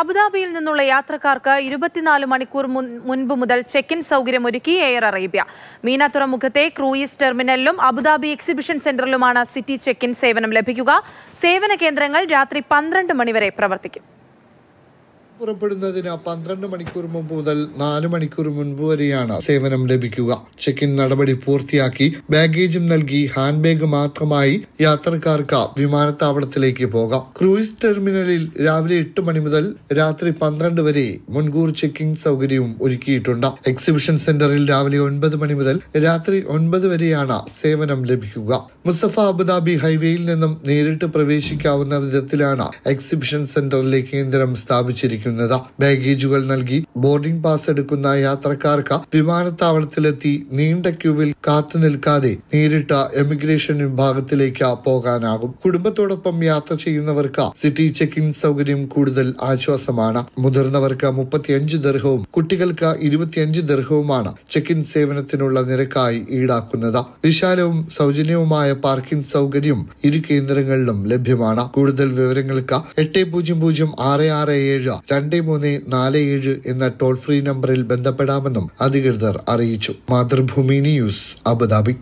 അബുദാബിയിൽ നിന്നുള്ള യാത്രക്കാർക്ക് ഇരുപത്തിനാല് മണിക്കൂർ മുൻപ് മുതൽ ചെക്ക് ഇൻ സൗകര്യം ഒരുക്കി എയർ അറേബ്യ മീന തുറമുഖത്തെ ക്രൂയിസ് ടെർമിനലിലും അബുദാബി എക്സിബിഷൻ സെന്ററിലുമാണ് സിറ്റി ചെക്ക് ഇൻ സേവനം ലഭിക്കുക സേവന കേന്ദ്രങ്ങൾ രാത്രി പന്ത്രണ്ട് മണിവരെ പ്രവർത്തിക്കും പുറപ്പെടുന്നതിന് പന്ത്രണ്ട് മണിക്കൂർ മുമ്പ് മുതൽ നാല് മണിക്കൂർ മുൻപ് വരെയാണ് സേവനം ലഭിക്കുക ചെക്ക് ഇൻ നടപടി പൂർത്തിയാക്കി ബാഗേജും നൽകി ഹാൻഡ് ബാഗ് മാത്രമായി യാത്രക്കാർക്ക് വിമാനത്താവളത്തിലേക്ക് പോകാം ക്രൂയിസ് ടെർമിനലിൽ രാവിലെ എട്ട് മണി മുതൽ രാത്രി പന്ത്രണ്ട് വരെ മുൻകൂർ ചെക്കിംഗ് സൗകര്യവും ഒരുക്കിയിട്ടുണ്ട് എക്സിബിഷൻ സെന്ററിൽ രാവിലെ ഒൻപത് മണി മുതൽ രാത്രി ഒൻപത് വരെയാണ് സേവനം ലഭിക്കുക മുസഫ അബുദാബി ഹൈവേയിൽ നിന്നും നേരിട്ട് പ്രവേശിക്കാവുന്ന വിധത്തിലാണ് എക്സിബിഷൻ സെന്ററിലെ കേന്ദ്രം സ്ഥാപിച്ചിരിക്കുന്നത് സ്വീകരിക്കുന്നത് ബാഗേജുകൾ നൽകി ബോർഡിംഗ് പാസ് എടുക്കുന്ന യാത്രക്കാർക്ക് വിമാനത്താവളത്തിലെത്തി നീണ്ട ക്യൂവിൽ കാത്തു നിൽക്കാതെ നേരിട്ട എമിഗ്രേഷൻ വിഭാഗത്തിലേക്ക് പോകാനാകും കുടുംബത്തോടൊപ്പം യാത്ര ചെയ്യുന്നവർക്ക് സിറ്റി ചെക്ക് ഇൻ സൗകര്യം കൂടുതൽ ആശ്വാസമാണ് മുതിർന്നവർക്ക് മുപ്പത്തിയഞ്ച് ദർഹവും കുട്ടികൾക്ക് ഇരുപത്തിയഞ്ച് ദർഹവുമാണ് ചെക്ക് ഇൻ സേവനത്തിനുള്ള നിരക്കായി ഈടാക്കുന്നത് വിശാലവും സൗജന്യവുമായ പാർക്കിംഗ് സൗകര്യം ഇരു കേന്ദ്രങ്ങളിലും ലഭ്യമാണ് കൂടുതൽ വിവരങ്ങൾക്ക് എട്ട് പൂജ്യം പൂജ്യം ആറ് ആറ് ഏഴ് രണ്ട് മൂന്ന് നാല് ഏഴ് എന്ന ടോൾ ഫ്രീ നമ്പറിൽ ബന്ധപ്പെടാമെന്നും അധികൃതർ അറിയിച്ചു മാതൃഭൂമി ന്യൂസ് അബുദാബി